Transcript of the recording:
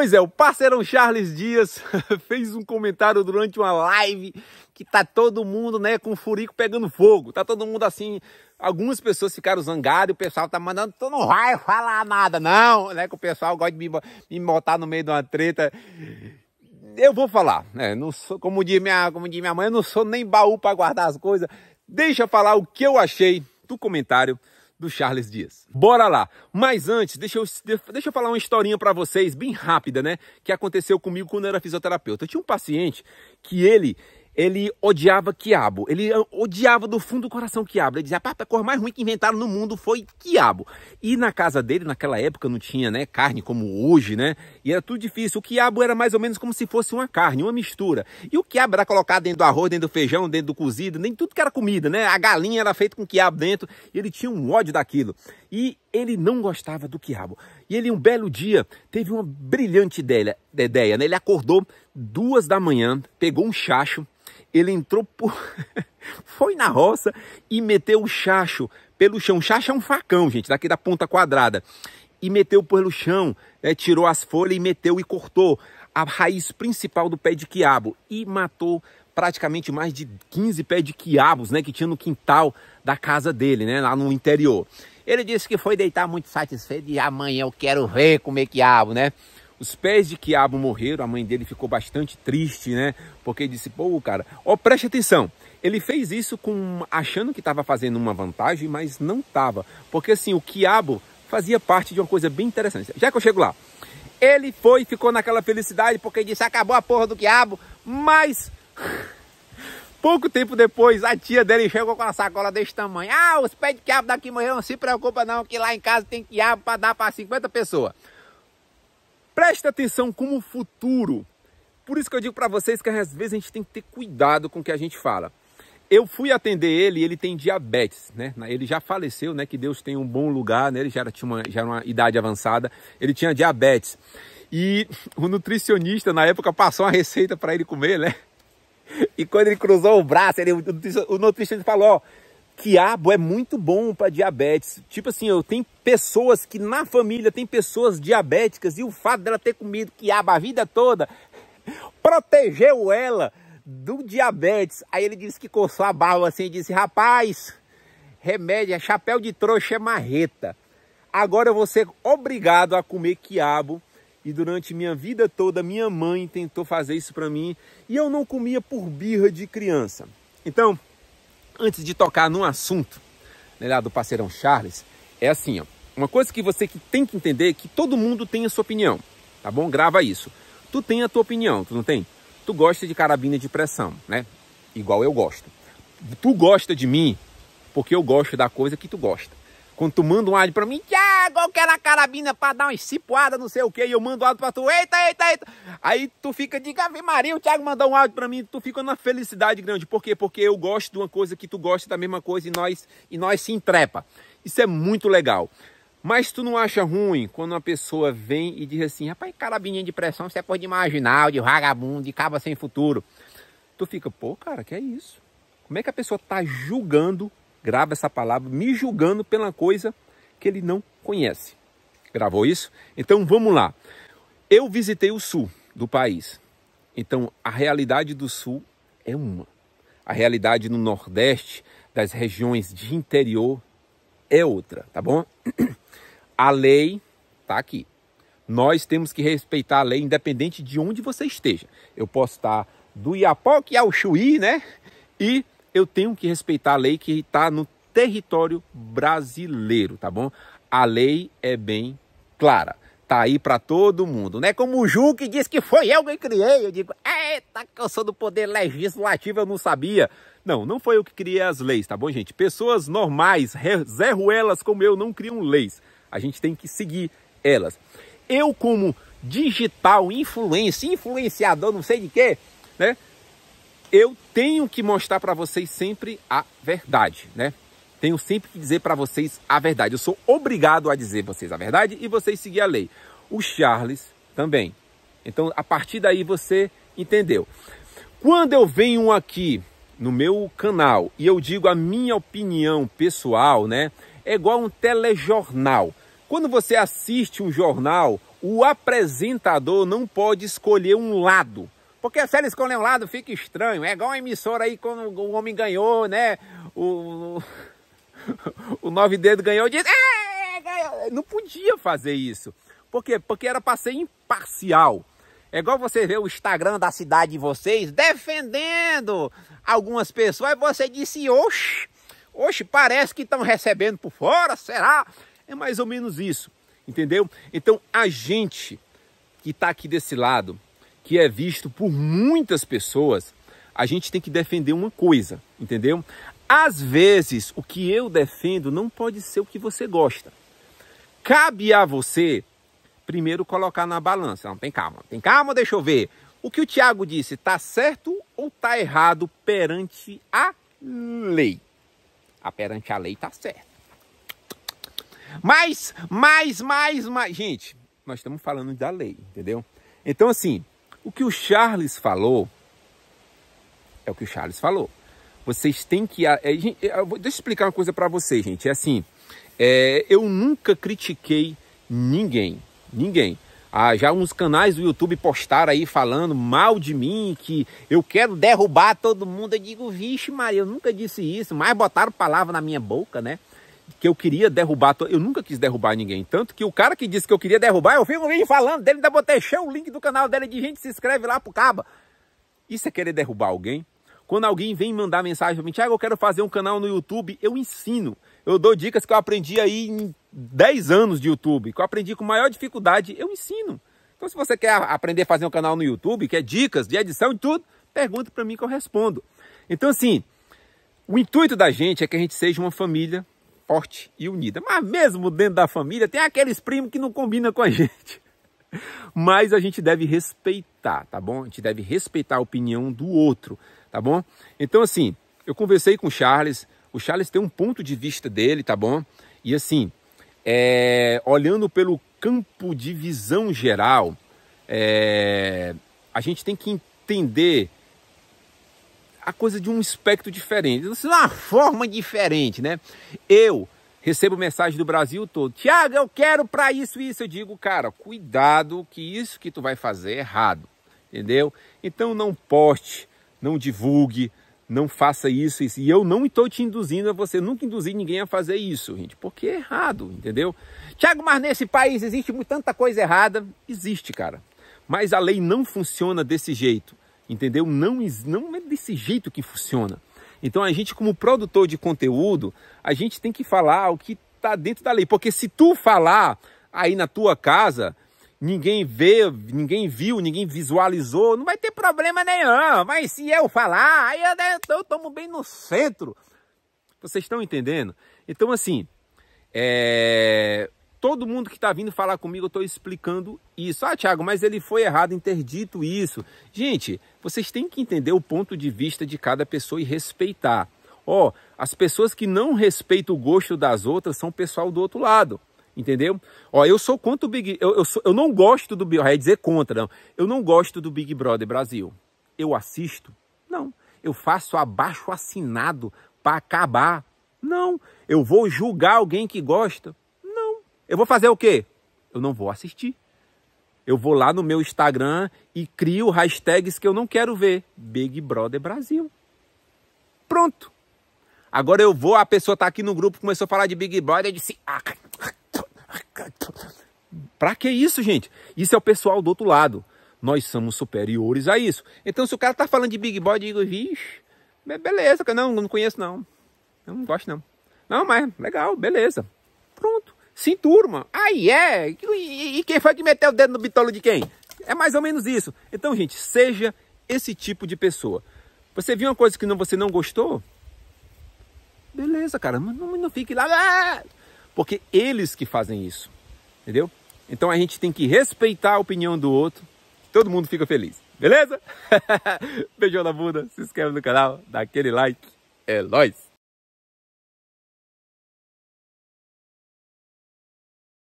Pois é, o parceirão Charles Dias fez um comentário durante uma live que tá todo mundo, né, com o furico pegando fogo. Tá todo mundo assim, algumas pessoas ficaram zangadas e o pessoal tá mandando, tu não vai falar nada não, né, que o pessoal gosta de me, me botar no meio de uma treta. Eu vou falar, né, não sou, como diz minha, como diz minha mãe, eu não sou nem baú para guardar as coisas. Deixa eu falar o que eu achei do comentário do Charles Dias. Bora lá! Mas antes, deixa eu, deixa eu falar uma historinha para vocês, bem rápida, né? Que aconteceu comigo quando eu era fisioterapeuta. Eu tinha um paciente que ele ele odiava quiabo. Ele odiava do fundo do coração quiabo. Ele dizia, tá a cor mais ruim que inventaram no mundo foi quiabo. E na casa dele, naquela época, não tinha né, carne como hoje, né? E era tudo difícil. O quiabo era mais ou menos como se fosse uma carne, uma mistura. E o quiabo era colocado dentro do arroz, dentro do feijão, dentro do cozido, nem tudo que era comida, né? A galinha era feita com quiabo dentro. E ele tinha um ódio daquilo. E ele não gostava do quiabo. E ele, um belo dia, teve uma brilhante ideia, ideia né? Ele acordou duas da manhã, pegou um chacho, ele entrou por... foi na roça e meteu o chacho pelo chão. Chacho é um facão, gente, daqui da ponta quadrada. E meteu pelo chão, né, tirou as folhas e meteu e cortou a raiz principal do pé de quiabo e matou praticamente mais de 15 pés de quiabos, né, que tinha no quintal da casa dele, né, lá no interior. Ele disse que foi deitar muito satisfeito e amanhã eu quero ver comer quiabo, né? Os pés de Quiabo morreram, a mãe dele ficou bastante triste, né? Porque disse, pô, cara, ó, oh, preste atenção. Ele fez isso com achando que estava fazendo uma vantagem, mas não estava. Porque assim, o Quiabo fazia parte de uma coisa bem interessante. Já que eu chego lá, ele foi, ficou naquela felicidade porque disse, acabou a porra do Quiabo, mas... Pouco tempo depois, a tia dele chegou com a sacola desse tamanho. Ah, os pés de quiabo daqui morreram, não se preocupa não, que lá em casa tem quiabo para dar para 50 pessoas. Preste atenção como futuro. Por isso que eu digo para vocês que às vezes a gente tem que ter cuidado com o que a gente fala. Eu fui atender ele, ele tem diabetes, né? Ele já faleceu, né? Que Deus tem um bom lugar, né? Ele já era, tinha uma, já era uma idade avançada, ele tinha diabetes. E o nutricionista na época passou uma receita para ele comer, né? E quando ele cruzou o braço, ele, o nutricionista falou: ó, quiabo é muito bom para diabetes. Tipo assim, eu tenho pessoas que na família tem pessoas diabéticas e o fato dela ter comido quiabo a vida toda protegeu ela do diabetes. Aí ele disse que coçou a barba assim e disse: "Rapaz, remédio é chapéu de trouxa é marreta. Agora eu vou ser obrigado a comer quiabo." E durante minha vida toda, minha mãe tentou fazer isso para mim e eu não comia por birra de criança. Então, antes de tocar num assunto né, lá do parceirão Charles, é assim, ó. Uma coisa que você que tem que entender é que todo mundo tem a sua opinião, tá bom? Grava isso. Tu tem a tua opinião, tu não tem? Tu gosta de carabina de pressão, né? Igual eu gosto. Tu gosta de mim porque eu gosto da coisa que tu gosta. Quando tu manda um áudio pra mim, Tiago, eu quero a carabina pra dar uma cipoada, não sei o que, e eu mando um áudio pra tu, eita, eita, eita. Aí tu fica de Ave Maria, o Tiago mandou um áudio pra mim, tu fica na felicidade grande. Por quê? Porque eu gosto de uma coisa que tu gosta da mesma coisa e nós, e nós se entrepa. Isso é muito legal. Mas tu não acha ruim quando uma pessoa vem e diz assim, rapaz, carabininha de pressão, você é coisa de marginal, de vagabundo, de caba sem futuro. Tu fica, pô, cara, que é isso? Como é que a pessoa tá julgando grava essa palavra me julgando pela coisa que ele não conhece. Gravou isso? Então vamos lá. Eu visitei o sul do país. Então a realidade do sul é uma. A realidade no nordeste, das regiões de interior, é outra, tá bom? A lei tá aqui. Nós temos que respeitar a lei independente de onde você esteja. Eu posso estar do Iapoque ao Chuí, né? E eu tenho que respeitar a lei que está no território brasileiro, tá bom? A lei é bem clara. Tá aí para todo mundo, né? Como o Ju que diz que foi eu que criei. Eu digo, eita, que eu sou do poder legislativo, eu não sabia. Não, não foi eu que criei as leis, tá bom, gente? Pessoas normais, Zé Ruelas como eu, não criam leis. A gente tem que seguir elas. Eu, como digital, influência, influenciador, não sei de quê, né? eu tenho que mostrar para vocês sempre a verdade, né? Tenho sempre que dizer para vocês a verdade. Eu sou obrigado a dizer vocês a verdade e vocês seguir a lei. O Charles também. Então, a partir daí você entendeu. Quando eu venho aqui no meu canal e eu digo a minha opinião pessoal, né? É igual um telejornal. Quando você assiste um jornal, o apresentador não pode escolher um lado porque se ela escolher um lado, fica estranho. É igual a emissora aí quando o homem ganhou, né? O, o, nove dedo ganhou, disse, é, ganhou. É, é, não podia fazer isso. Por quê? Porque era para ser imparcial. É igual você ver o Instagram da cidade de vocês defendendo algumas pessoas. E você disse, oxe, oxe, parece que estão recebendo por fora, será? É mais ou menos isso, entendeu? Então a gente que está aqui desse lado, que é visto por muitas pessoas, a gente tem que defender uma coisa, entendeu? Às vezes, o que eu defendo não pode ser o que você gosta. Cabe a você primeiro colocar na balança. Não, tem calma, tem calma, deixa eu ver. O que o Tiago disse, tá certo ou tá errado perante a lei? A ah, perante a lei tá certo. Mas, mais, mais, mais. Gente, nós estamos falando da lei, entendeu? Então, assim, o que o Charles falou é o que o Charles falou. Vocês têm que. É, gente, é, eu vou, deixa eu explicar uma coisa para vocês, gente. É assim: é, eu nunca critiquei ninguém. Ninguém. Ah, já uns canais do YouTube postaram aí falando mal de mim, que eu quero derrubar todo mundo. Eu digo, vixe, Maria, eu nunca disse isso, mas botaram palavra na minha boca, né? que eu queria derrubar, eu nunca quis derrubar ninguém, tanto que o cara que disse que eu queria derrubar, eu fico vim falando dele, ainda botei cheio o link do canal dele de gente, se inscreve lá pro caba. Isso é querer derrubar alguém? Quando alguém vem mandar mensagem pra mim, Thiago, eu quero fazer um canal no YouTube, eu ensino. Eu dou dicas que eu aprendi aí em 10 anos de YouTube, que eu aprendi com maior dificuldade, eu ensino. Então se você quer aprender a fazer um canal no YouTube, quer dicas de edição e tudo, pergunta para mim que eu respondo. Então assim, o intuito da gente é que a gente seja uma família forte e unida. Mas mesmo dentro da família, tem aqueles primos que não combinam com a gente. Mas a gente deve respeitar, tá bom? A gente deve respeitar a opinião do outro, tá bom? Então, assim, eu conversei com o Charles. O Charles tem um ponto de vista dele, tá bom? E assim, é, olhando pelo campo de visão geral, é, a gente tem que entender a coisa de um espectro diferente, é uma forma diferente, né? Eu recebo mensagem do Brasil todo, Tiago, eu quero para isso e isso. Eu digo, cara, cuidado que isso que tu vai fazer é errado, entendeu? Então não poste, não divulgue, não faça isso, isso. E eu não estou te induzindo a você, nunca induzi ninguém a fazer isso, gente, porque é errado, entendeu? Tiago, mas nesse país existe tanta coisa errada. Existe, cara. Mas a lei não funciona desse jeito entendeu? Não, não é desse jeito que funciona. Então a gente, como produtor de conteúdo, a gente tem que falar o que está dentro da lei. Porque se tu falar aí na tua casa, ninguém vê, ninguém viu, ninguém visualizou, não vai ter problema nenhum. Mas se eu falar, aí eu, né, eu tomo bem no centro. Vocês estão entendendo? Então, assim, é... Todo mundo que está vindo falar comigo, eu estou explicando isso. Ah, Tiago, mas ele foi errado em ter dito isso. Gente, vocês têm que entender o ponto de vista de cada pessoa e respeitar. Ó, oh, as pessoas que não respeitam o gosto das outras são o pessoal do outro lado. Entendeu? Ó, eu sou contra o Big... Eu, eu, sou, eu não gosto do Big... É dizer contra, não. Eu não gosto do Big Brother Brasil. Eu assisto? Não. Eu faço abaixo assinado para acabar? Não. Eu vou julgar alguém que gosta? Eu vou fazer o quê? Eu não vou assistir. Eu vou lá no meu Instagram e crio hashtags que eu não quero ver. Big Brother Brasil. Pronto. Agora eu vou, a pessoa tá aqui no grupo, começou a falar de Big Brother e disse... Ah, ah, ah, pra que isso, gente? Isso é o pessoal do outro lado. Nós somos superiores a isso. Então, se o cara tá falando de Big Brother, eu digo, vixe, beleza, não, não conheço não. Eu não gosto não. Não, mas legal, beleza sim turma Aí é. E, quem foi que meteu o dedo no bitolo de quem? É mais ou menos isso. Então, gente, seja esse tipo de pessoa. Você viu uma coisa que não, você não gostou? Beleza, cara, mas não, não fique lá, lá. Porque eles que fazem isso. Entendeu? Então a gente tem que respeitar a opinião do outro. Todo mundo fica feliz. Beleza? Beijão na bunda, se inscreve no canal, dá aquele like. É nóis!